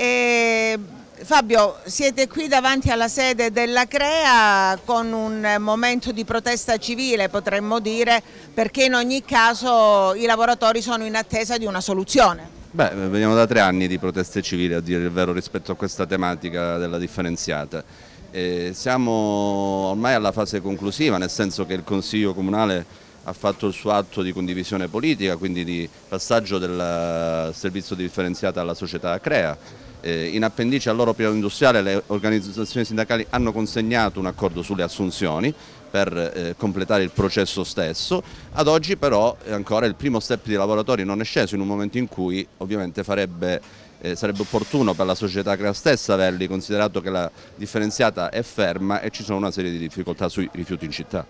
E Fabio, siete qui davanti alla sede della CREA con un momento di protesta civile, potremmo dire, perché in ogni caso i lavoratori sono in attesa di una soluzione. Beh, veniamo da tre anni di proteste civili, a dire il vero, rispetto a questa tematica della differenziata. E siamo ormai alla fase conclusiva, nel senso che il Consiglio Comunale ha fatto il suo atto di condivisione politica, quindi di passaggio del eh, servizio differenziato alla società Crea. Eh, in appendice al loro piano industriale le organizzazioni sindacali hanno consegnato un accordo sulle assunzioni per eh, completare il processo stesso, ad oggi però ancora il primo step di lavoratori non è sceso in un momento in cui ovviamente farebbe eh, sarebbe opportuno per la società CREA stessa averli, considerato che la differenziata è ferma e ci sono una serie di difficoltà sui rifiuti in città.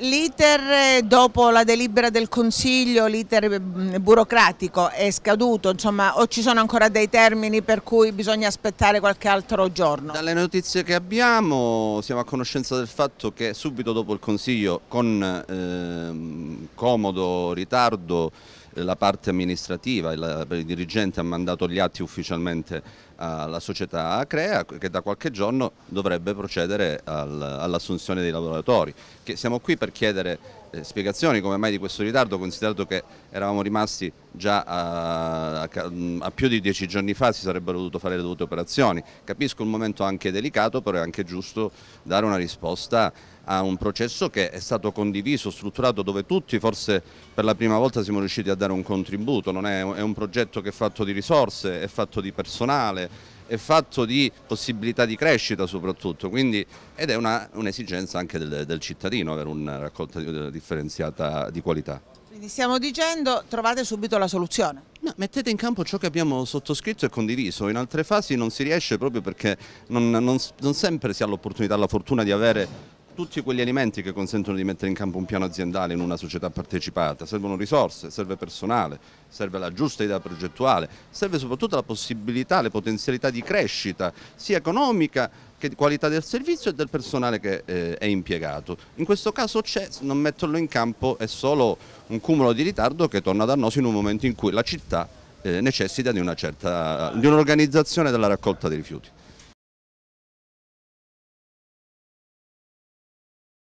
L'iter eh, dopo la delibera del Consiglio, l'iter eh, burocratico è scaduto, insomma, o ci sono ancora dei termini per cui bisogna aspettare qualche altro giorno? Dalle notizie che abbiamo siamo a conoscenza del fatto che subito dopo il Consiglio con ehm, comodo ritardo la parte amministrativa, il, il dirigente ha mandato gli atti ufficialmente alla società Acrea che da qualche giorno dovrebbe procedere all'assunzione dei lavoratori. Che siamo qui per chiedere eh, spiegazioni come mai di questo ritardo, considerato che eravamo rimasti già a, a, a, più di dieci giorni fa, si sarebbero dovuto fare le dovute operazioni. Capisco un momento anche delicato, però è anche giusto dare una risposta a un processo che è stato condiviso, strutturato, dove tutti forse per la prima volta siamo riusciti a dare un contributo, è, è un progetto che è fatto di risorse, è fatto di personale, è fatto di possibilità di crescita soprattutto, quindi, ed è un'esigenza un anche del, del cittadino avere una raccolta differenziata di qualità. Quindi stiamo dicendo trovate subito la soluzione. No, mettete in campo ciò che abbiamo sottoscritto e condiviso, in altre fasi non si riesce proprio perché non, non, non sempre si ha l'opportunità, la fortuna di avere tutti quegli elementi che consentono di mettere in campo un piano aziendale in una società partecipata. Servono risorse, serve personale, serve la giusta idea progettuale, serve soprattutto la possibilità, le potenzialità di crescita sia economica che di qualità del servizio e del personale che eh, è impiegato. In questo caso c'è, non metterlo in campo è solo un cumulo di ritardo che torna dannoso in un momento in cui la città eh, necessita di un'organizzazione della raccolta dei rifiuti.